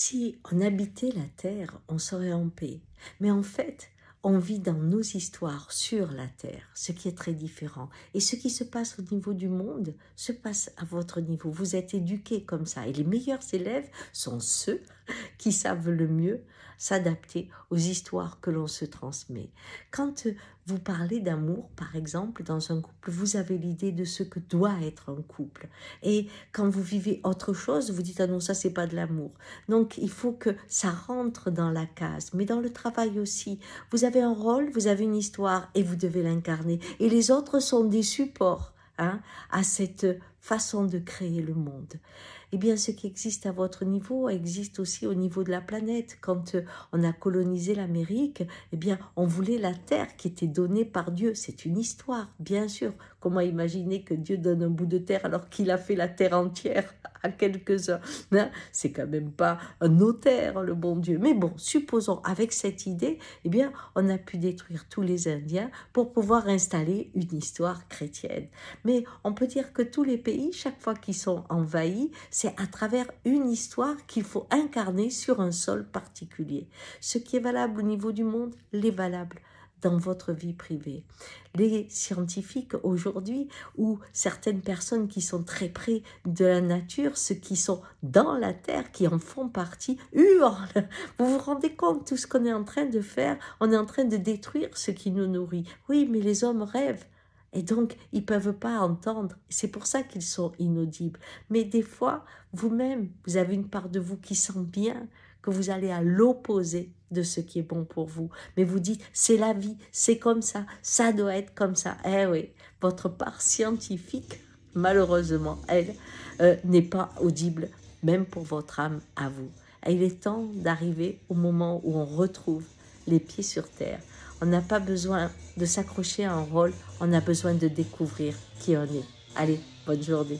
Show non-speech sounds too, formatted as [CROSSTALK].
Si on habitait la Terre, on serait en paix. Mais en fait, on vit dans nos histoires sur la Terre, ce qui est très différent. Et ce qui se passe au niveau du monde se passe à votre niveau. Vous êtes éduqués comme ça. Et les meilleurs élèves sont ceux [LAUGHS] qui savent le mieux s'adapter aux histoires que l'on se transmet. Quand vous parlez d'amour, par exemple, dans un couple, vous avez l'idée de ce que doit être un couple. Et quand vous vivez autre chose, vous dites ah non ça c'est pas de l'amour. Donc il faut que ça rentre dans la case, mais dans le travail aussi. Vous avez un rôle, vous avez une histoire et vous devez l'incarner. Et les autres sont des supports hein, à cette façon de créer le monde. Eh bien, ce qui existe à votre niveau existe aussi au niveau de la planète. Quand euh, on a colonisé l'Amérique, eh bien, on voulait la terre qui était donnée par Dieu. C'est une histoire, bien sûr. Comment imaginer que Dieu donne un bout de terre alors qu'il a fait la terre entière [LAUGHS] à quelques-uns hein? C'est quand même pas un notaire, le bon Dieu. Mais bon, supposons, avec cette idée, eh bien, on a pu détruire tous les Indiens pour pouvoir installer une histoire chrétienne. Mais on peut dire que tous les chaque fois qu'ils sont envahis, c'est à travers une histoire qu'il faut incarner sur un sol particulier. Ce qui est valable au niveau du monde l'est valable dans votre vie privée. Les scientifiques aujourd'hui, ou certaines personnes qui sont très près de la nature, ceux qui sont dans la Terre, qui en font partie, hurlent. Vous vous rendez compte, tout ce qu'on est en train de faire, on est en train de détruire ce qui nous nourrit. Oui, mais les hommes rêvent. Et donc, ils ne peuvent pas entendre. C'est pour ça qu'ils sont inaudibles. Mais des fois, vous-même, vous avez une part de vous qui sent bien que vous allez à l'opposé de ce qui est bon pour vous. Mais vous dites, c'est la vie, c'est comme ça, ça doit être comme ça. Eh oui, votre part scientifique, malheureusement, elle, euh, n'est pas audible, même pour votre âme à vous. il est temps d'arriver au moment où on retrouve les pieds sur terre on n'a pas besoin de s'accrocher à un rôle, on a besoin de découvrir qui on est. Allez, bonne journée.